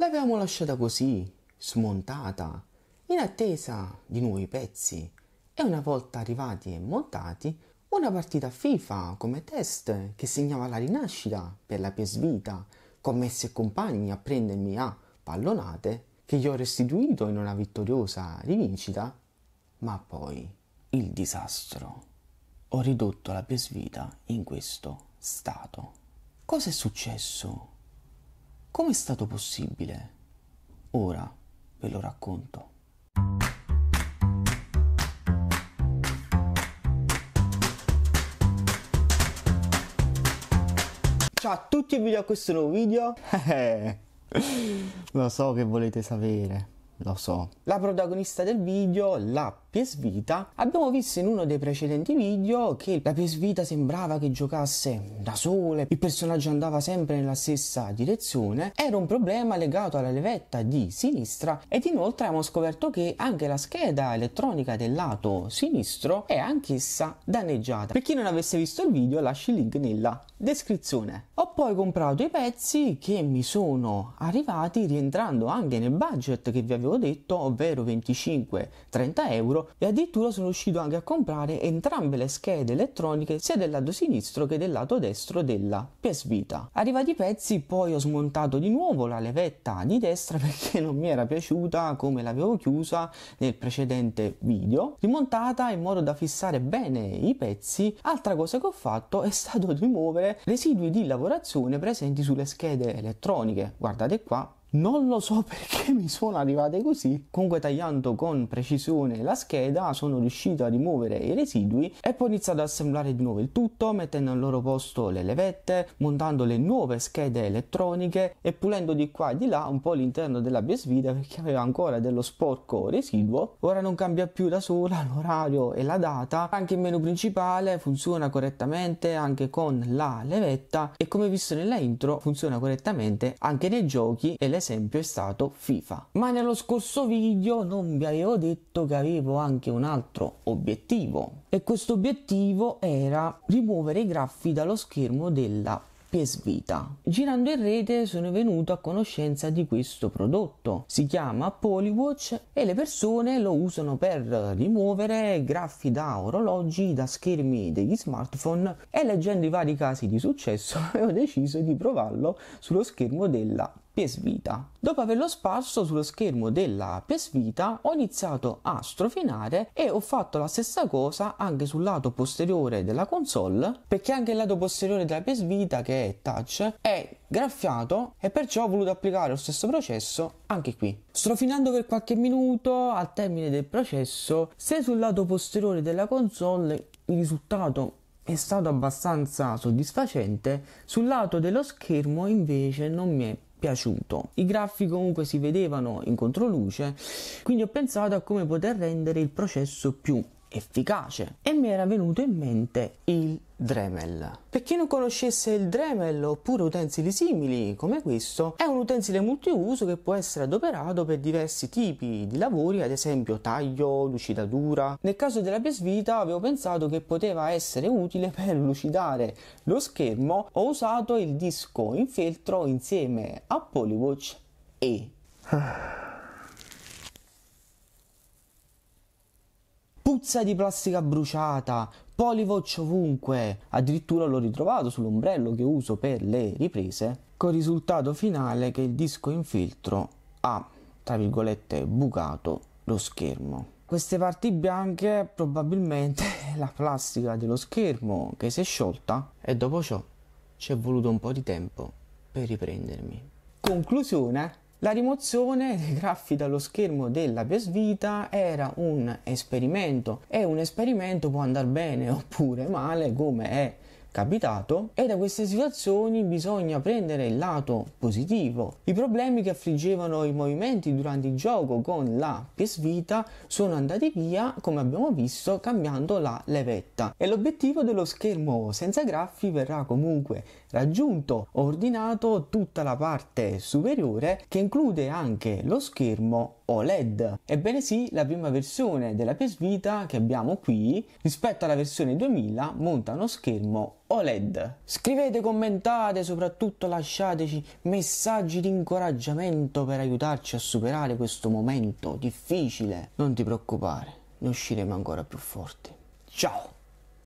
l'avevamo lasciata così, smontata, in attesa di nuovi pezzi e una volta arrivati e montati, una partita FIFA come test che segnava la rinascita per la PS Vita, con Messi e compagni a prendermi a pallonate che gli ho restituito in una vittoriosa rivincita, ma poi il disastro. Ho ridotto la PS Vita in questo stato. Cosa è successo? Com'è stato possibile? Ora ve lo racconto. Ciao a tutti e benvenuti a questo nuovo video. Eh, eh. lo so che volete sapere, lo so. La protagonista del video, la PS Vita, abbiamo visto in uno dei precedenti video che la PS Vita sembrava che giocasse da sole, il personaggio andava sempre nella stessa direzione, era un problema legato alla levetta di sinistra ed inoltre abbiamo scoperto che anche la scheda elettronica del lato sinistro è anch'essa danneggiata. Per chi non avesse visto il video lascio il link nella descrizione. Ho poi comprato i pezzi che mi sono arrivati rientrando anche nel budget che vi avevo detto, ovvero 25-30 euro sinistro e addirittura sono riuscito anche a comprare entrambe le schede elettroniche sia del lato sinistro che del lato destro della PS Vita. Arrivati i pezzi poi ho smontato di nuovo la levetta di destra perché non mi era piaciuta come l'avevo chiusa nel precedente video. Rimontata in modo da fissare bene i pezzi, altra cosa che ho fatto è stato rimuovere residui di lavorazione presenti sulle schede elettroniche. Guardate qua, non lo so perché mi sono arrivate così, comunque tagliando con precisione la scheda sono riuscito a rimuovere i residui e poi ho iniziato ad assemblare di nuovo il tutto mettendo al loro posto le levette, montando le nuove schede elettroniche e pulendo di qua e di là un po' l'interno della biosvita perché aveva ancora dello sporco residuo. Ora non cambia più da sola l'orario e la data, anche il menu principale funziona correttamente anche con la levetta e come visto nella intro funziona correttamente anche nei giochi e le l'esempio è stato FIFA. Ma nello scorso video non vi avevo detto che avevo anche un altro obiettivo e questo obiettivo era rimuovere i graffi dallo schermo della PS Vita. Girando in rete sono venuto a conoscenza di questo prodotto. Si chiama Polywatch e le persone lo usano per rimuovere graffi da orologi, da schermi degli smartphone e leggendo i vari casi di successo ho deciso di provarlo sullo schermo della PS Vita. Dopo averlo sparso sullo schermo della PS Vita ho iniziato a strofinare e ho fatto la stessa cosa anche sul lato posteriore della console perché anche il lato posteriore della PS Vita che è touch è graffiato e perciò ho voluto applicare lo stesso processo anche qui. Strofinando per qualche minuto al termine del processo se sul lato posteriore della console il risultato è stato abbastanza soddisfacente, sul lato dello schermo invece non mi è piaciuto. I graffi comunque si vedevano in controluce, quindi ho pensato a come poter rendere il processo più efficace e mi era venuto in mente il Dremel. Per chi non conoscesse il Dremel oppure utensili simili come questo, è un utensile multiuso che può essere adoperato per diversi tipi di lavori, ad esempio taglio, lucidatura. Nel caso della pesvita avevo pensato che poteva essere utile per lucidare lo schermo, ho usato il disco in feltro insieme a Polywatch e... puzza di plastica bruciata, polivoccio ovunque. Addirittura l'ho ritrovato sull'ombrello che uso per le riprese, col risultato finale che il disco in filtro ha, tra virgolette, bucato lo schermo. Queste parti bianche probabilmente la plastica dello schermo che si è sciolta e dopo ciò ci è voluto un po' di tempo per riprendermi. Conclusione la rimozione dei graffi dallo schermo della PS Vita era un esperimento e un esperimento può andare bene oppure male come è capitato e da queste situazioni bisogna prendere il lato positivo. I problemi che affliggevano i movimenti durante il gioco con la PS Vita sono andati via, come abbiamo visto, cambiando la levetta e l'obiettivo dello schermo senza graffi verrà comunque raggiunto. Ho ordinato tutta la parte superiore che include anche lo schermo OLED. Ebbene sì, la prima versione della PS Vita che abbiamo qui rispetto alla versione 2000 monta uno schermo OLED. Scrivete, commentate, soprattutto lasciateci messaggi di incoraggiamento per aiutarci a superare questo momento difficile. Non ti preoccupare, ne usciremo ancora più forti. Ciao!